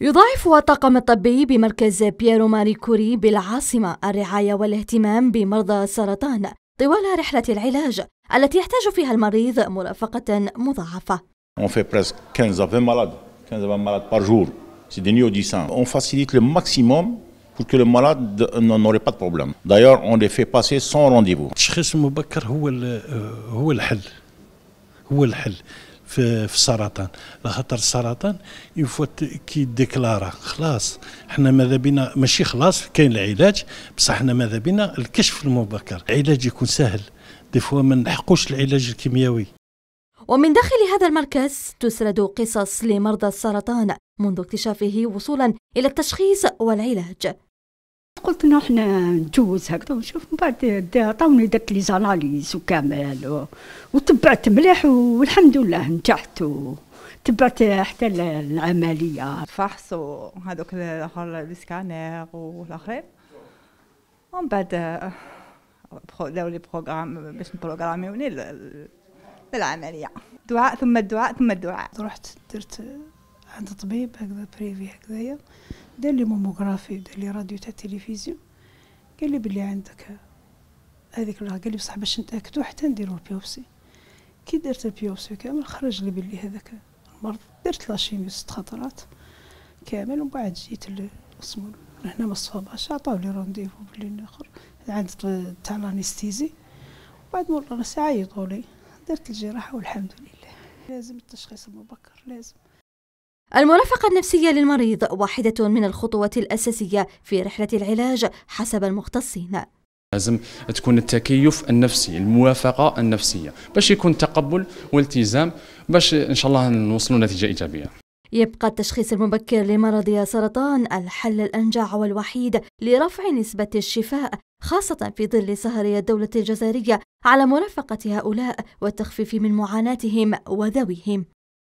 يضاعف الطاقم الطبي بمركز بييرو ماري كوري بالعاصمة الرعاية والاهتمام بمرضى السرطان طوال رحلة العلاج التي يحتاج فيها المريض مرافقة مضاعفة. On fait presque 15 à 20 malades, 15 à 20 malades par jour. C'est des néo-dissins. On facilite le maximum pour que le malade n'aurait pas de problème. D'ailleurs, on les fait passer sans rendez-vous. التشخيص المبكر هو هو الحل. هو الحل. في, في السرطان لخاطر السرطان يفوت كي ديكلارا خلاص حنا ماذا بينا ماشي خلاص كاين العلاج بصح حنا ماذا بينا الكشف المبكر العلاج يكون سهل دي فوا ما نلحقوش العلاج الكيميائي ومن داخل هذا المركز تسرد قصص لمرضى السرطان منذ اكتشافه وصولا الى التشخيص والعلاج قلت احنا نتجوز هكذا ونشوف من بعد عطاوني درت لي زاناليز وكامل وتبعت مليح والحمد لله نجحت تبعت حتى العملية الفحص وهذوك الاخر السكانير والاخرين ومن بعد آه، داو لي بروغرام باش نبروغراميوني للعملية دعاء ثم الدعاء ثم الدعاء رحت درت عند طبيب هكذا بريفي هكذايا دار لي موموغرافي دار لي راديو تاع التلفزيون قال لي بلي عندك هذيك راه قال لي بصح باش نتاكدو حتى نديرو البيوبسي كي درت البيوبسي كامل خرج لي بلي هذاك المرض درت شيميو ست خطرات كامل ومن بعد جيت اسمو هنا مصفى باش عطاو لي رونديفو بلي الاخر عند تاع لانستيزي بعد مرة ساعة يطولي درت الجراحه والحمد لله لازم التشخيص المبكر لازم المرافقة النفسية للمريض واحدة من الخطوات الأساسية في رحلة العلاج حسب المختصين لازم تكون التكيف النفسي الموافقة النفسية باش يكون تقبل والتزام باش إن شاء الله نوصلوا نتيجة إيجابية يبقى التشخيص المبكر لمرض سرطان الحل الأنجع والوحيد لرفع نسبة الشفاء خاصة في ظل سهرية الدولة الجزائرية على مرافقة هؤلاء والتخفيف من معاناتهم وذويهم